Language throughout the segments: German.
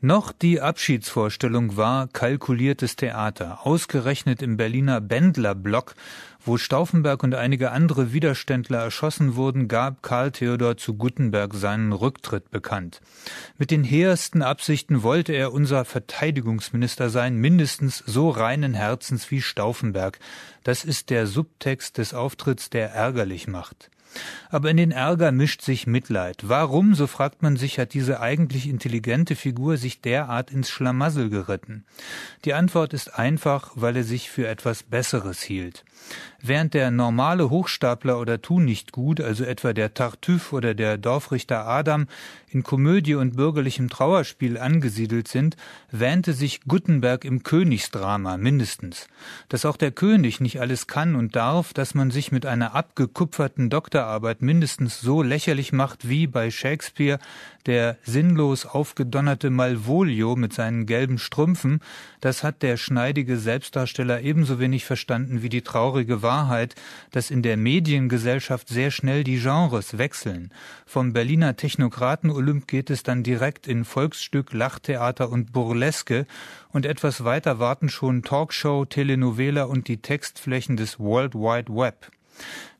Noch die Abschiedsvorstellung war kalkuliertes Theater, ausgerechnet im Berliner Bändlerblock, wo Stauffenberg und einige andere Widerständler erschossen wurden, gab Karl Theodor zu Guttenberg seinen Rücktritt bekannt. Mit den hehrsten Absichten wollte er unser Verteidigungsminister sein, mindestens so reinen Herzens wie Stauffenberg. Das ist der Subtext des Auftritts, der ärgerlich macht. Aber in den Ärger mischt sich Mitleid. Warum, so fragt man sich, hat diese eigentlich intelligente Figur sich derart ins Schlamassel geritten? Die Antwort ist einfach, weil er sich für etwas Besseres hielt. Während der normale Hochstapler oder nicht gut, also etwa der Tartüff oder der Dorfrichter Adam, in Komödie und bürgerlichem Trauerspiel angesiedelt sind, wähnte sich Guttenberg im Königsdrama mindestens. Dass auch der König nicht alles kann und darf, dass man sich mit einer abgekupferten Doktor Charakterarbeit mindestens so lächerlich macht wie bei Shakespeare der sinnlos aufgedonnerte Malvolio mit seinen gelben Strümpfen, das hat der schneidige Selbstdarsteller ebenso wenig verstanden wie die traurige Wahrheit, dass in der Mediengesellschaft sehr schnell die Genres wechseln. Vom Berliner Technokraten-Olymp geht es dann direkt in Volksstück, Lachtheater und Burleske und etwas weiter warten schon Talkshow, Telenovela und die Textflächen des World Wide Web.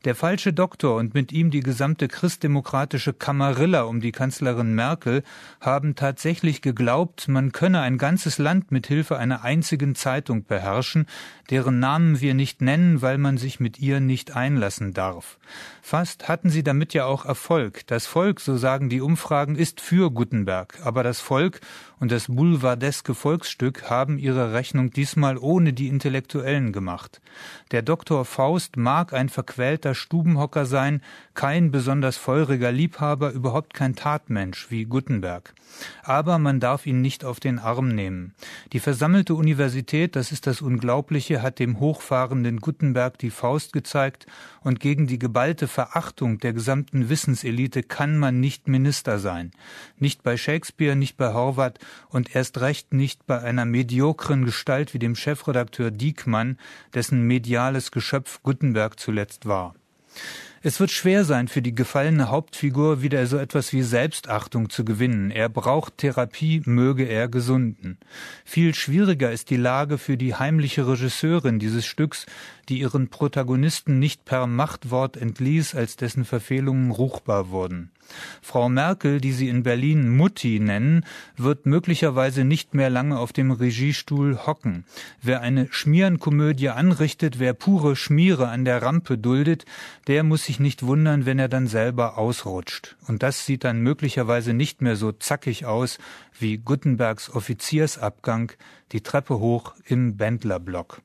Der falsche Doktor und mit ihm die gesamte christdemokratische Kamarilla um die Kanzlerin Merkel haben tatsächlich geglaubt, man könne ein ganzes Land mit Hilfe einer einzigen Zeitung beherrschen, deren Namen wir nicht nennen, weil man sich mit ihr nicht einlassen darf. Fast hatten sie damit ja auch Erfolg. Das Volk, so sagen die Umfragen, ist für Gutenberg, aber das Volk und das boulevardeske Volksstück haben ihre Rechnung diesmal ohne die Intellektuellen gemacht. Der Doktor Faust mag ein Ver verquälter Stubenhocker sein, kein besonders feuriger Liebhaber, überhaupt kein Tatmensch wie Gutenberg. Aber man darf ihn nicht auf den Arm nehmen. Die versammelte Universität, das ist das Unglaubliche, hat dem hochfahrenden Gutenberg die Faust gezeigt und gegen die geballte Verachtung der gesamten Wissenselite kann man nicht Minister sein. Nicht bei Shakespeare, nicht bei Horvath und erst recht nicht bei einer mediokren Gestalt wie dem Chefredakteur Diekmann, dessen mediales Geschöpf Gutenberg zuletzt prest var. Es wird schwer sein, für die gefallene Hauptfigur wieder so etwas wie Selbstachtung zu gewinnen. Er braucht Therapie, möge er gesunden. Viel schwieriger ist die Lage für die heimliche Regisseurin dieses Stücks, die ihren Protagonisten nicht per Machtwort entließ, als dessen Verfehlungen ruchbar wurden. Frau Merkel, die sie in Berlin Mutti nennen, wird möglicherweise nicht mehr lange auf dem Regiestuhl hocken. Wer eine Schmierenkomödie anrichtet, wer pure Schmiere an der Rampe duldet, der muss sich nicht wundern, wenn er dann selber ausrutscht. Und das sieht dann möglicherweise nicht mehr so zackig aus wie Gutenbergs Offiziersabgang die Treppe hoch im Bändlerblock.